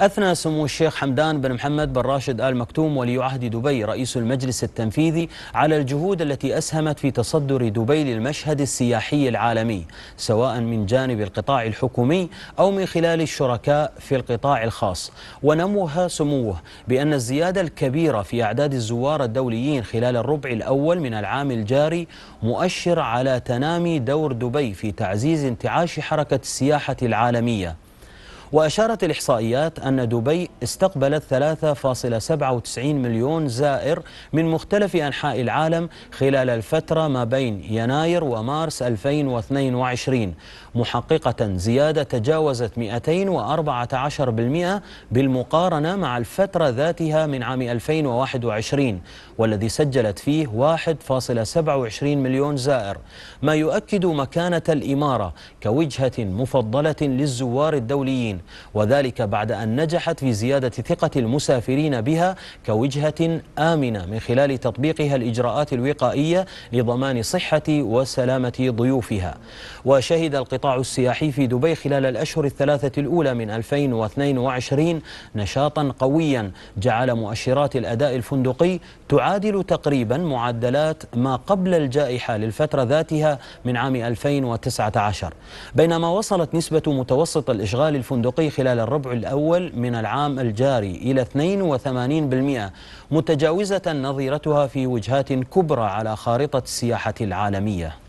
أثنى سمو الشيخ حمدان بن محمد بن راشد آل مكتوم ولي عهد دبي رئيس المجلس التنفيذي على الجهود التي أسهمت في تصدر دبي للمشهد السياحي العالمي سواء من جانب القطاع الحكومي أو من خلال الشركاء في القطاع الخاص ونموها سموه بأن الزيادة الكبيرة في أعداد الزوار الدوليين خلال الربع الأول من العام الجاري مؤشر على تنامي دور دبي في تعزيز انتعاش حركة السياحة العالمية وأشارت الإحصائيات أن دبي استقبلت 3.97 مليون زائر من مختلف أنحاء العالم خلال الفترة ما بين يناير ومارس 2022 محققة زيادة تجاوزت 214% بالمقارنة مع الفترة ذاتها من عام 2021 والذي سجلت فيه 1.27 مليون زائر ما يؤكد مكانة الإمارة كوجهة مفضلة للزوار الدوليين الصين وذلك بعد أن نجحت في زيادة ثقة المسافرين بها كوجهة آمنة من خلال تطبيقها الإجراءات الوقائية لضمان صحة وسلامة ضيوفها وشهد القطاع السياحي في دبي خلال الأشهر الثلاثة الأولى من 2022 نشاطا قويا جعل مؤشرات الأداء الفندقي تعادل تقريبا معدلات ما قبل الجائحة للفترة ذاتها من عام 2019 بينما وصلت نسبة متوسط الإشغال الفندقي الصندوقي خلال الربع الأول من العام الجاري إلى 82% متجاوزة نظيرتها في وجهات كبرى على خارطة السياحة العالمية